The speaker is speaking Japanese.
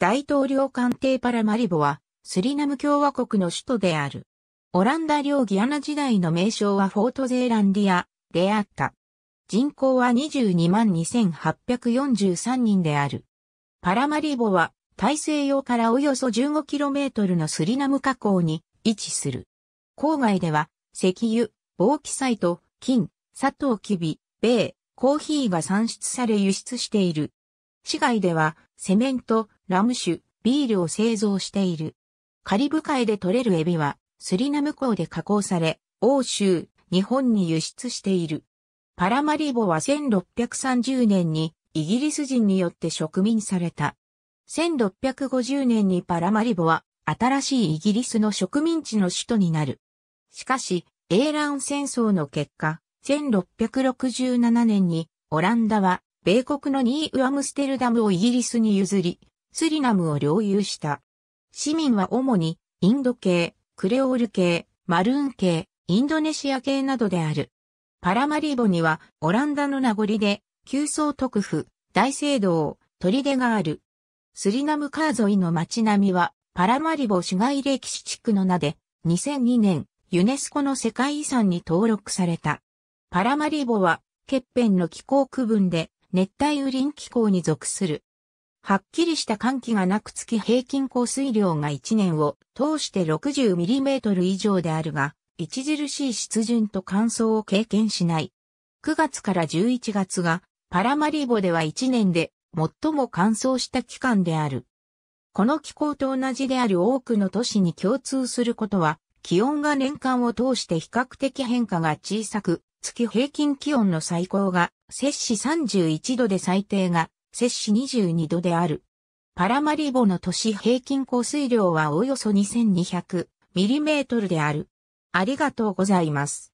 大統領官邸パラマリボは、スリナム共和国の首都である。オランダ領ギアナ時代の名称はフォートゼーランディアであった。人口は222,843人である。パラマリボは、大西洋からおよそ 15km のスリナム河口に位置する。郊外では、石油、防気サイト、金、砂糖キビ、米、コーヒーが産出され輸出している。市外では、セメント、ラム酒、ビールを製造している。カリブ海で獲れるエビは、スリナム港で加工され、欧州、日本に輸出している。パラマリボは1630年にイギリス人によって植民された。1650年にパラマリボは新しいイギリスの植民地の首都になる。しかし、エーラン戦争の結果、1667年にオランダは米国のニーウアムステルダムをイギリスに譲り、スリナムを領有した。市民は主にインド系、クレオール系、マルーン系、インドネシア系などである。パラマリボにはオランダの名残で、旧宗特府、大聖堂、砦がある。スリナムカー沿いの街並みは、パラマリボ市街歴史地区の名で、2002年、ユネスコの世界遺産に登録された。パラマリボは、欠片の気候区分で、熱帯雨林気候に属する。はっきりした寒気がなく月平均降水量が1年を通して 60mm 以上であるが、著しい湿潤と乾燥を経験しない。9月から11月がパラマリーボでは1年で最も乾燥した期間である。この気候と同じである多くの都市に共通することは、気温が年間を通して比較的変化が小さく、月平均気温の最高が摂氏31度で最低が摂氏22度である。パラマリボの都市平均降水量はおよそ2200ミリメートルである。ありがとうございます。